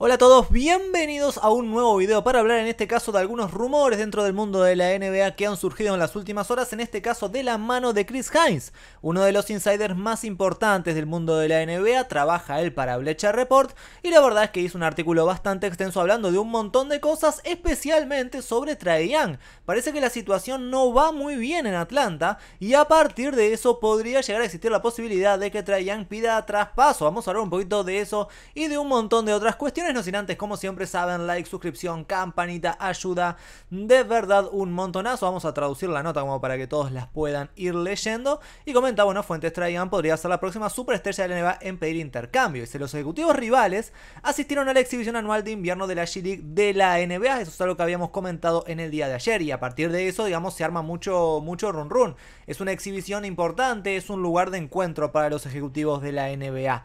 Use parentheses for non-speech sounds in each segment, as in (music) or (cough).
Hola a todos, bienvenidos a un nuevo video para hablar en este caso de algunos rumores dentro del mundo de la NBA que han surgido en las últimas horas, en este caso de la mano de Chris Hines, uno de los insiders más importantes del mundo de la NBA, trabaja él para Blecha Report y la verdad es que hizo un artículo bastante extenso hablando de un montón de cosas, especialmente sobre Trae Young. Parece que la situación no va muy bien en Atlanta y a partir de eso podría llegar a existir la posibilidad de que Trae Young pida traspaso. Vamos a hablar un poquito de eso y de un montón de otras cuestiones no sin antes, como siempre saben, like, suscripción, campanita, ayuda de verdad un montonazo. Vamos a traducir la nota como para que todos las puedan ir leyendo. Y comenta, bueno, Fuentes Traigan podría ser la próxima superestrella de la NBA en pedir intercambio. Dice, los ejecutivos rivales asistieron a la exhibición anual de invierno de la G-League de la NBA. Eso es algo que habíamos comentado en el día de ayer. Y a partir de eso, digamos, se arma mucho, mucho run run. Es una exhibición importante, es un lugar de encuentro para los ejecutivos de la NBA.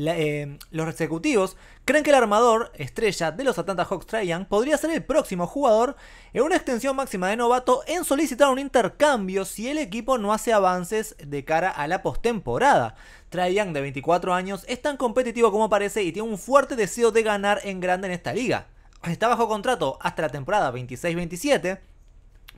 Eh, los ejecutivos creen que el armador estrella de los Atlanta Hawks Traian podría ser el próximo jugador en una extensión máxima de novato en solicitar un intercambio si el equipo no hace avances de cara a la postemporada. Young, de 24 años, es tan competitivo como parece y tiene un fuerte deseo de ganar en grande en esta liga. Está bajo contrato hasta la temporada 26-27,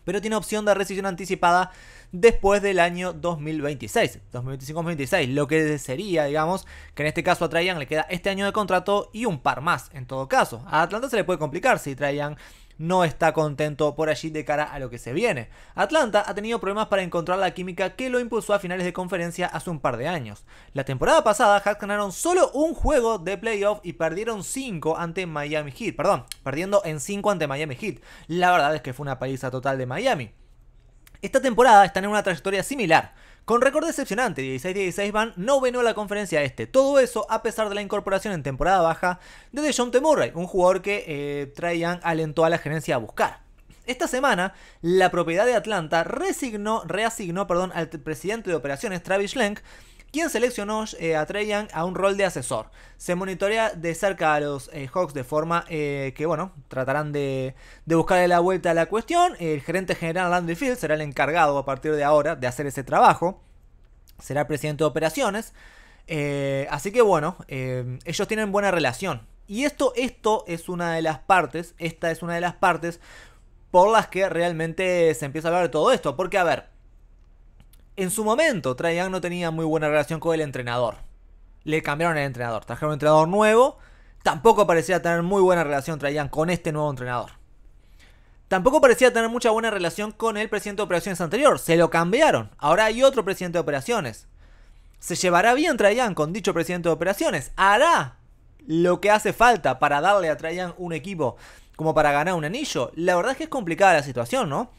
pero tiene opción de rescisión anticipada después del año 2026. 2025-2026, lo que sería, digamos, que en este caso a Traian le queda este año de contrato y un par más, en todo caso. A Atlanta se le puede complicar si Traian no está contento por allí de cara a lo que se viene. Atlanta ha tenido problemas para encontrar la química que lo impulsó a finales de conferencia hace un par de años. La temporada pasada, Hacks ganaron solo un juego de playoff y perdieron 5 ante Miami Heat, perdón, perdiendo en 5 ante Miami Heat. La verdad es que fue una paliza total de Miami. Esta temporada están en una trayectoria similar. Con récord decepcionante, 16-16 van no vino a la conferencia este. Todo eso a pesar de la incorporación en temporada baja de DeJounte Murray, un jugador que eh, alentó a la gerencia a buscar. Esta semana, la propiedad de Atlanta resignó, reasignó perdón, al presidente de operaciones, Travis Schlenk, quien seleccionó eh, a Treyan a un rol de asesor. Se monitorea de cerca a los eh, Hawks de forma eh, que, bueno, tratarán de, de, buscarle la vuelta a la cuestión. El gerente general Landry Field será el encargado a partir de ahora de hacer ese trabajo. Será presidente de operaciones. así que, bueno, ellos tienen buena relación. Y esto, esto es una de las partes, esta es una de las partes por las que realmente se empieza a hablar de todo esto. Porque, a ver, en su momento, Traian no tenía muy buena relación con el entrenador. Le cambiaron el entrenador, trajeron un entrenador nuevo. Tampoco parecía tener muy buena relación Traian con este nuevo entrenador. Tampoco parecía tener mucha buena relación con el presidente de operaciones anterior. Se lo cambiaron. Ahora hay otro presidente de operaciones. ¿Se llevará bien Traian con dicho presidente de operaciones? ¿Hará lo que hace falta para darle a Traian un equipo como para ganar un anillo? La verdad es que es complicada la situación, ¿no?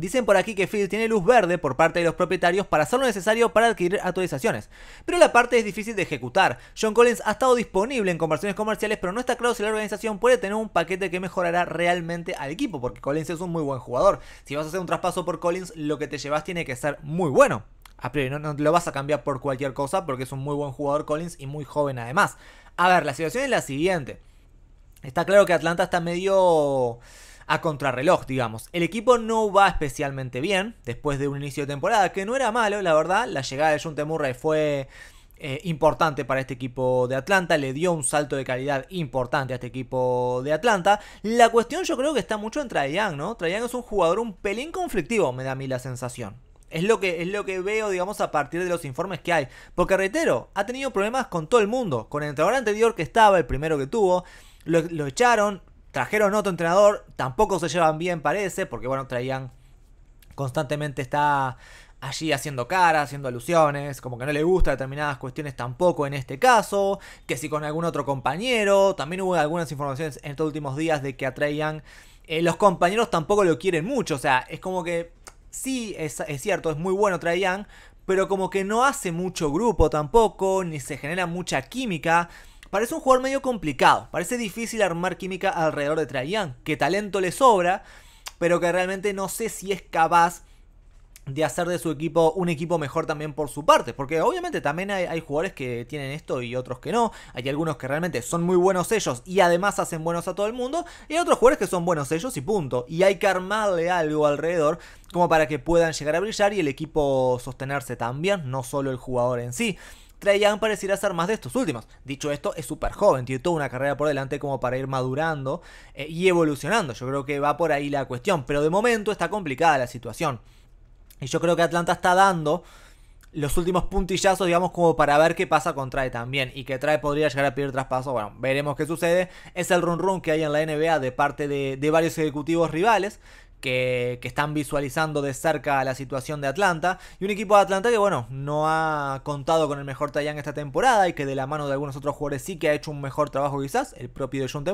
Dicen por aquí que Phil tiene luz verde por parte de los propietarios para hacer lo necesario para adquirir actualizaciones, pero la parte es difícil de ejecutar. John Collins ha estado disponible en conversiones comerciales, pero no está claro si la organización puede tener un paquete que mejorará realmente al equipo, porque Collins es un muy buen jugador. Si vas a hacer un traspaso por Collins, lo que te llevas tiene que ser muy bueno. A priori, no, no lo vas a cambiar por cualquier cosa, porque es un muy buen jugador Collins y muy joven además. A ver, la situación es la siguiente. Está claro que Atlanta está medio a contrarreloj, digamos. El equipo no va especialmente bien después de un inicio de temporada que no era malo, la verdad. La llegada de Junte Murray fue eh, importante para este equipo de Atlanta, le dio un salto de calidad importante a este equipo de Atlanta. La cuestión yo creo que está mucho en Traian, ¿no? Traian es un jugador un pelín conflictivo, me da a mí la sensación. Es lo, que, es lo que veo, digamos, a partir de los informes que hay. Porque reitero, ha tenido problemas con todo el mundo. Con el entrenador anterior que estaba, el primero que tuvo, lo echaron, Trajeron otro entrenador, tampoco se llevan bien, parece, porque bueno, traían constantemente está allí haciendo cara, haciendo alusiones, como que no le gusta determinadas cuestiones tampoco en este caso, que si con algún otro compañero, también hubo algunas informaciones en estos últimos días de que atraían, eh, los compañeros tampoco lo quieren mucho, o sea, es como que sí, es, es cierto, es muy bueno Traían, pero como que no hace mucho grupo tampoco, ni se genera mucha química, Parece un jugador medio complicado, parece difícil armar química alrededor de Traian, que talento le sobra, pero que realmente no sé si es capaz de hacer de su equipo un equipo mejor también por su parte. Porque obviamente también hay, hay, jugadores que tienen esto y otros que no. Hay algunos que realmente son muy buenos ellos y además hacen buenos a todo el mundo. Y hay otros jugadores que son buenos ellos y punto. Y hay que armarle algo alrededor como para que puedan llegar a brillar y el equipo sostenerse también, no solo el jugador en sí. Trae Young pareciera ser más de estos últimos. Dicho esto, es súper joven, tiene toda una carrera por delante como para ir madurando eh, y evolucionando. Yo creo que va por ahí la cuestión, pero de momento está complicada la situación. Y yo creo que Atlanta está dando los últimos puntillazos, digamos, como para ver qué pasa con Trae también. Y que Trae podría llegar a pedir traspaso. Bueno, veremos qué sucede. Es el run run que hay en la NBA de parte de, de varios ejecutivos rivales que, están visualizando de cerca la situación de Atlanta. Y un equipo de Atlanta que, bueno, no ha contado con el mejor Tayan esta temporada y que de la mano de algunos otros jugadores sí que ha hecho un mejor trabajo quizás, el propio de John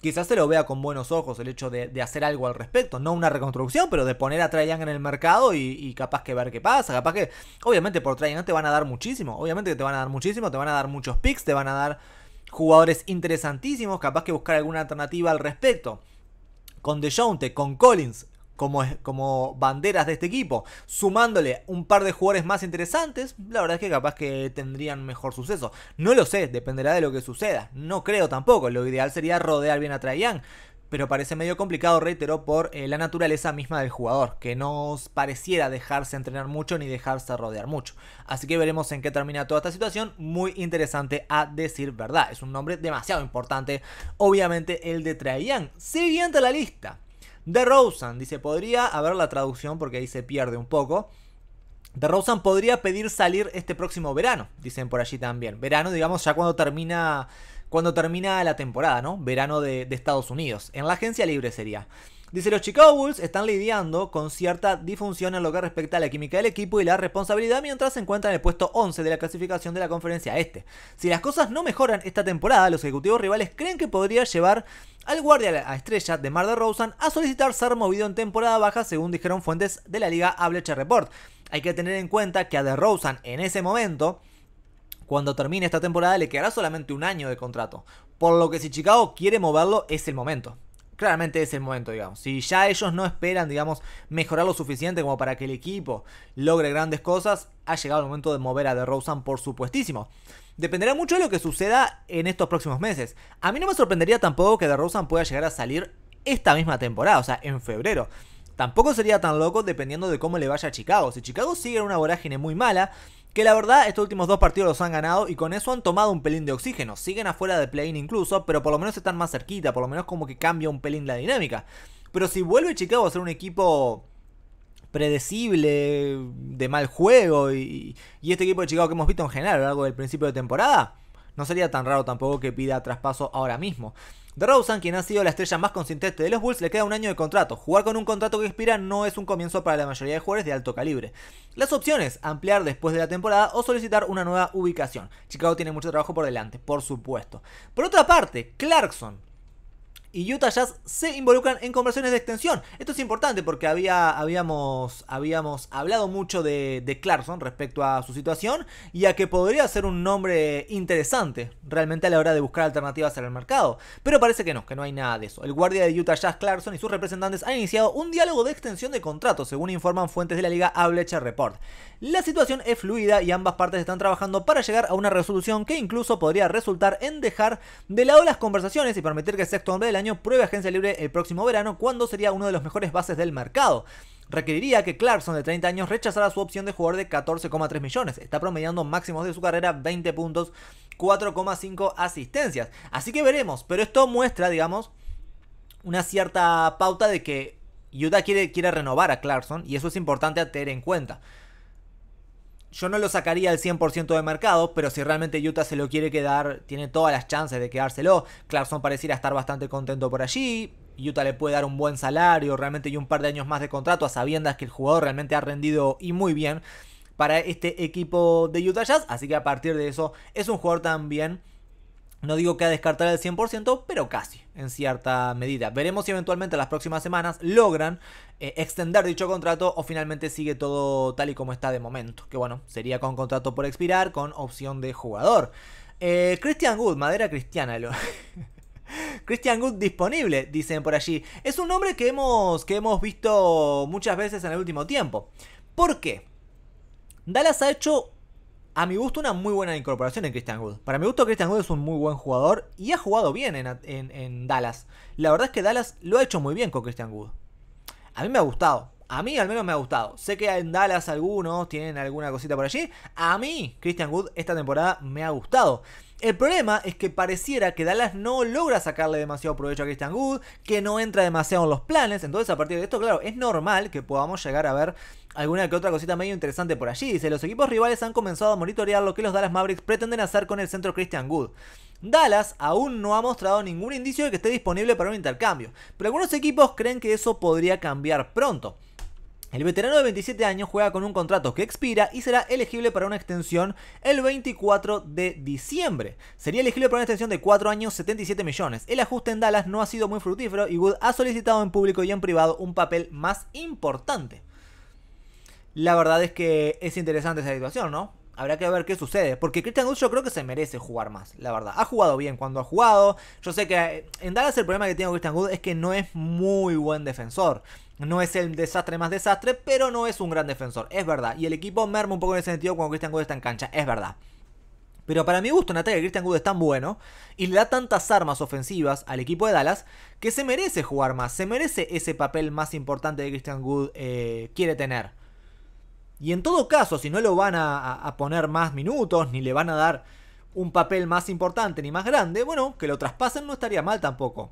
Quizás se lo vea con buenos ojos el hecho de, hacer algo al respecto, no una reconstrucción, pero de poner a Trajan en el mercado y, capaz que ver qué pasa, capaz que, obviamente por Trajan te van a dar muchísimo, obviamente que te van a dar muchísimo, te van a dar muchos picks, te van a dar jugadores interesantísimos, capaz que buscar alguna alternativa al respecto con DeJounte, con Collins, como, como, banderas de este equipo, sumándole un par de jugadores más interesantes, la verdad es que capaz que tendrían mejor suceso. No lo sé, dependerá de lo que suceda. No creo tampoco. Lo ideal sería rodear bien a Traian pero parece medio complicado, reitero, por eh, la naturaleza misma del jugador, que no pareciera dejarse entrenar mucho ni dejarse rodear mucho. Así que veremos en qué termina toda esta situación, muy interesante a decir verdad. Es un nombre demasiado importante, obviamente el de Traian. Siguiente a la lista. De Rosen, dice, podría haber la traducción porque ahí se pierde un poco. De Rosen podría pedir salir este próximo verano, dicen por allí también. Verano, digamos, ya cuando termina cuando termina la temporada, ¿no? Verano de, Estados Unidos. En la agencia libre sería. Dice, los Chicago Bulls están lidiando con cierta difunción en lo que respecta a la química del equipo y la responsabilidad mientras se encuentran en el puesto 11 de la clasificación de la conferencia este. Si las cosas no mejoran esta temporada, los ejecutivos rivales creen que podría llevar al guardia a estrella de Mar de Rosen a solicitar ser movido en temporada baja, según dijeron fuentes de la liga Bleacher Report. Hay que tener en cuenta que a de Rosen en ese momento cuando termine esta temporada le quedará solamente un año de contrato. Por lo que si Chicago quiere moverlo es el momento claramente es el momento, digamos. Si ya ellos no esperan, digamos, mejorar lo suficiente como para que el equipo logre grandes cosas, ha llegado el momento de mover a DeRozan, por supuestísimo. Dependerá mucho de lo que suceda en estos próximos meses. A mí no me sorprendería tampoco que DeRozan pueda llegar a salir esta misma temporada, o sea, en febrero. Tampoco sería tan loco dependiendo de cómo le vaya a Chicago. Si Chicago sigue en una vorágine muy mala, que la verdad estos últimos dos partidos los han ganado y con eso han tomado un pelín de oxígeno. Siguen afuera de play-in incluso, pero por lo menos están más cerquita, por lo menos como que cambia un pelín la dinámica. Pero si vuelve Chicago a ser un equipo predecible, de mal juego y, y este equipo de Chicago que hemos visto en general a lo largo del principio de temporada, no sería tan raro tampoco que pida traspaso ahora mismo. DeRozan, quien ha sido la estrella más consistente de los Bulls, le queda un año de contrato. Jugar con un contrato que expira no es un comienzo para la mayoría de jugadores de alto calibre. Las opciones, ampliar después de la temporada o solicitar una nueva ubicación. Chicago tiene mucho trabajo por delante, por supuesto. Por otra parte, Clarkson, y Utah Jazz se involucran en conversiones de extensión. Esto es importante porque había, habíamos, habíamos hablado mucho de, de Clarkson respecto a su situación y a que podría ser un nombre interesante realmente a la hora de buscar alternativas en el mercado. Pero parece que no, que no hay nada de eso. El guardia de Utah Jazz Clarkson y sus representantes han iniciado un diálogo de extensión de contrato, según informan fuentes de la liga Ablecha Report. La situación es fluida y ambas partes están trabajando para llegar a una resolución que incluso podría resultar en dejar de lado las conversaciones y permitir que el sexto hombre del año prueba pruebe agencia libre el próximo verano, cuando sería uno de los mejores bases del mercado. Requeriría que Clarkson de 30 años rechazara su opción de jugar de 14,3 millones. Está promediando máximos de su carrera 20 puntos, 4,5 asistencias. Así que veremos, pero esto muestra, digamos, una cierta pauta de que Utah quiere, quiere renovar a Clarkson y eso es importante a tener en cuenta. Yo no lo sacaría al 100% de mercado, pero si realmente Utah se lo quiere quedar, tiene todas las chances de quedárselo. Clarkson pareciera estar bastante contento por allí. Utah le puede dar un buen salario, realmente y un par de años más de contrato, a sabiendas que el jugador realmente ha rendido y muy bien para este equipo de Utah Jazz. Así que a partir de eso es un jugador también no digo que a descartar el 100%, pero casi, en cierta medida. Veremos si eventualmente las próximas semanas logran eh, extender dicho contrato o finalmente sigue todo tal y como está de momento. Que bueno, sería con contrato por expirar, con opción de jugador. Eh, Christian Good, madera cristiana. (laughs) Christian Good disponible, dicen por allí. Es un nombre que hemos, que hemos visto muchas veces en el último tiempo. ¿Por qué? Dallas ha hecho a mi gusto, una muy buena incorporación en Christian Wood. Para mi gusto, Christian Wood es un muy buen jugador y ha jugado bien en, Dallas. La verdad es que Dallas lo ha hecho muy bien con Christian Wood. A mí me ha gustado. A mí al menos me ha gustado. Sé que en Dallas algunos tienen alguna cosita por allí. A mí, Christian Wood, esta temporada me ha gustado. El problema es que pareciera que Dallas no logra sacarle demasiado provecho a Christian Good, que no entra demasiado en los planes, entonces a partir de esto, claro, es normal que podamos llegar a ver alguna que otra cosita medio interesante por allí. Dice, los equipos rivales han comenzado a monitorear lo que los Dallas Mavericks pretenden hacer con el centro Christian Good. Dallas aún no ha mostrado ningún indicio de que esté disponible para un intercambio, pero algunos equipos creen que eso podría cambiar pronto. El veterano de 27 años juega con un contrato que expira y será elegible para una extensión el 24 de diciembre. Sería elegible para una extensión de 4 años 77 millones. El ajuste en Dallas no ha sido muy fructífero y Wood ha solicitado en público y en privado un papel más importante. La verdad es que es interesante esa situación, ¿no? habrá que ver qué sucede. Porque Christian Wood yo creo que se merece jugar más, la verdad. Ha jugado bien cuando ha jugado. Yo sé que eh, en Dallas el problema que tiene Christian Good es que no es muy buen defensor. No es el desastre más desastre, pero no es un gran defensor, es verdad. Y el equipo merma un poco en ese sentido cuando Christian Wood está en cancha, es verdad. Pero para mi gusto, Natalia, ataque, Christian Wood es tan bueno y le da tantas armas ofensivas al equipo de Dallas que se merece jugar más, se merece ese papel más importante que Christian Wood eh, quiere tener. Y en todo caso, si no lo van a, poner más minutos, ni le van a dar un papel más importante ni más grande, bueno, que lo traspasen no estaría mal tampoco.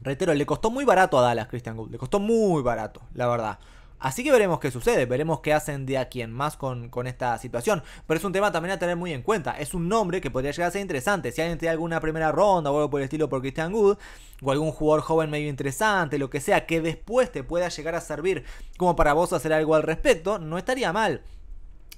Reitero, le costó muy barato a Dallas Christian Gould, le costó muy barato, la verdad. Así que veremos qué sucede, veremos qué hacen de a quien más con, esta situación. Pero es un tema también a tener muy en cuenta. Es un nombre que podría llegar a ser interesante. Si alguien tiene alguna primera ronda o algo por el estilo por Christian Good, o algún jugador joven medio interesante, lo que sea, que después te pueda llegar a servir como para vos hacer algo al respecto, no estaría mal.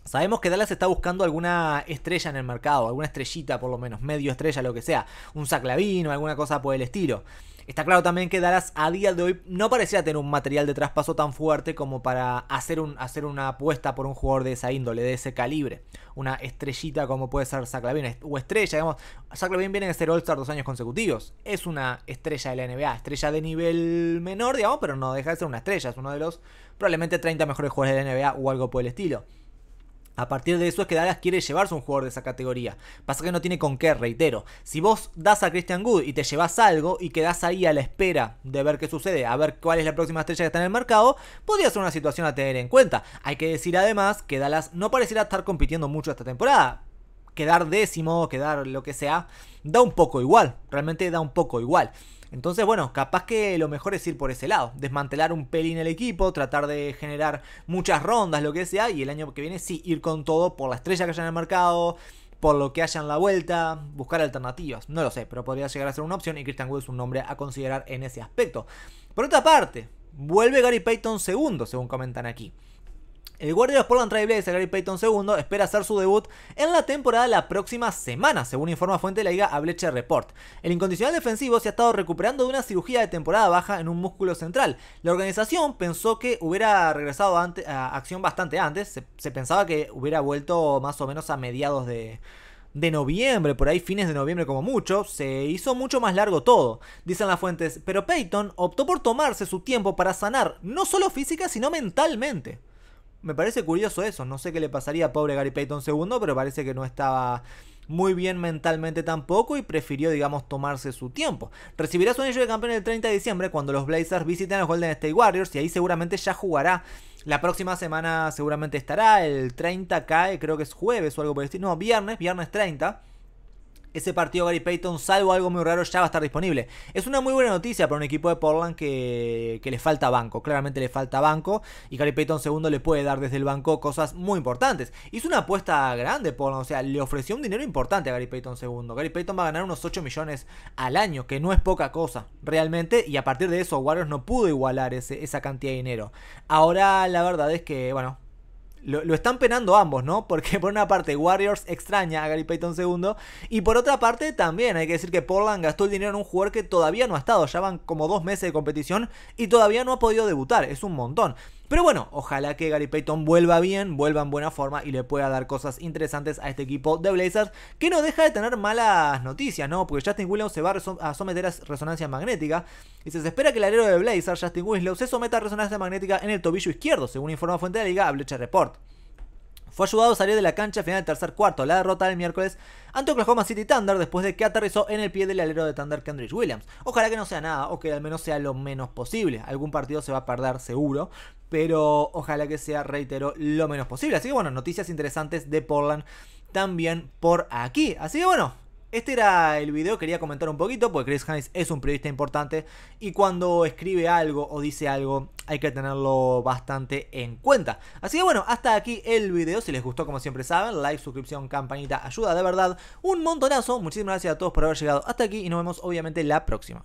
Sabemos que Dallas está buscando alguna estrella en el mercado, alguna estrellita por lo menos, medio estrella, lo que sea, un saclavino, alguna cosa por el estilo. Está claro también que Dallas a día de hoy no parecía tener un material de traspaso tan fuerte como para hacer, un, hacer una apuesta por un jugador de esa índole, de ese calibre. Una estrellita como puede ser Zach o estrella, digamos. Zach viene a ser All-Star dos años consecutivos. Es una estrella de la NBA, estrella de nivel menor, digamos, pero no deja de ser una estrella. Es uno de los probablemente 30 mejores jugadores de la NBA o algo por el estilo. A partir de eso es que Dallas quiere llevarse un jugador de esa categoría. Pasa que no tiene con qué, reitero. Si vos das a Christian Good y te llevas algo y quedas ahí a la espera de ver qué sucede, a ver cuál es la próxima estrella que está en el mercado, podría ser una situación a tener en cuenta. Hay que decir además que Dallas no pareciera estar compitiendo mucho esta temporada quedar décimo, quedar lo que sea, da un poco igual, realmente da un poco igual. Entonces, bueno, capaz que lo mejor es ir por ese lado, desmantelar un pelín el equipo, tratar de generar muchas rondas, lo que sea, y el año que viene sí, ir con todo por la estrella que haya en el mercado, por lo que haya en la vuelta, buscar alternativas, no lo sé, pero podría llegar a ser una opción y Christian Wood es un nombre a considerar en ese aspecto. Por otra parte, vuelve Gary Payton segundo, según comentan aquí. El guardia de los Portland Trailblazers, Gary Payton II, espera hacer su debut en la temporada la próxima semana, según informa fuente de la liga a Bleacher Report. El incondicional defensivo se ha estado recuperando de una cirugía de temporada baja en un músculo central. La organización pensó que hubiera regresado a acción bastante antes, se, pensaba que hubiera vuelto más o menos a mediados de, de noviembre, por ahí fines de noviembre como mucho, se hizo mucho más largo todo, dicen las fuentes, pero Payton optó por tomarse su tiempo para sanar, no solo física, sino mentalmente. Me parece curioso eso, no sé qué le pasaría a pobre Gary Payton II, pero parece que no estaba muy bien mentalmente tampoco y prefirió, digamos, tomarse su tiempo. Recibirá su anillo de campeón el 30 de diciembre cuando los Blazers visiten a los Golden State Warriors y ahí seguramente ya jugará. La próxima semana seguramente estará, el 30 cae, creo que es jueves o algo por el estilo, no, viernes, viernes 30 ese partido Gary Payton, salvo algo muy raro, ya va a estar disponible. Es una muy buena noticia para un equipo de Portland que, le falta banco. Claramente le falta banco y Gary Payton segundo le puede dar desde el banco cosas muy importantes. Hizo una apuesta grande Portland, o sea, le ofreció un dinero importante a Gary Payton segundo. Gary Payton va a ganar unos 8 millones al año, que no es poca cosa realmente. Y a partir de eso, Warriors no pudo igualar esa cantidad de dinero. Ahora la verdad es que, bueno, lo, están penando ambos, ¿no? Porque por una parte Warriors extraña a Gary Payton II y por otra parte también hay que decir que Portland gastó el dinero en un jugador que todavía no ha estado, ya van como dos meses de competición y todavía no ha podido debutar, es un montón. Pero bueno, ojalá que Gary Payton vuelva bien, vuelva en buena forma y le pueda dar cosas interesantes a este equipo de Blazers, que no deja de tener malas noticias, ¿no? Porque Justin Williams se va a, someter a resonancia magnética. Y se espera que el alero de Blazers, Justin Williams se someta a resonancia magnética en el tobillo izquierdo, según informa fuente de la liga a Bleacher Report. Fue ayudado a salir de la cancha final del tercer cuarto, la derrota del miércoles ante Oklahoma City Thunder después de que aterrizó en el pie del alero de Thunder Kendrick Williams. Ojalá que no sea nada o que al menos sea lo menos posible. Algún partido se va a perder seguro, pero ojalá que sea, reitero, lo menos posible. Así que bueno, noticias interesantes de Portland también por aquí. Así que bueno, este era el video, quería comentar un poquito, porque Chris Hines es un periodista importante y cuando escribe algo o dice algo hay que tenerlo bastante en cuenta. Así que bueno, hasta aquí el video, si les gustó como siempre saben, like, suscripción, campanita, ayuda de verdad, un montonazo, muchísimas gracias a todos por haber llegado hasta aquí y nos vemos obviamente la próxima.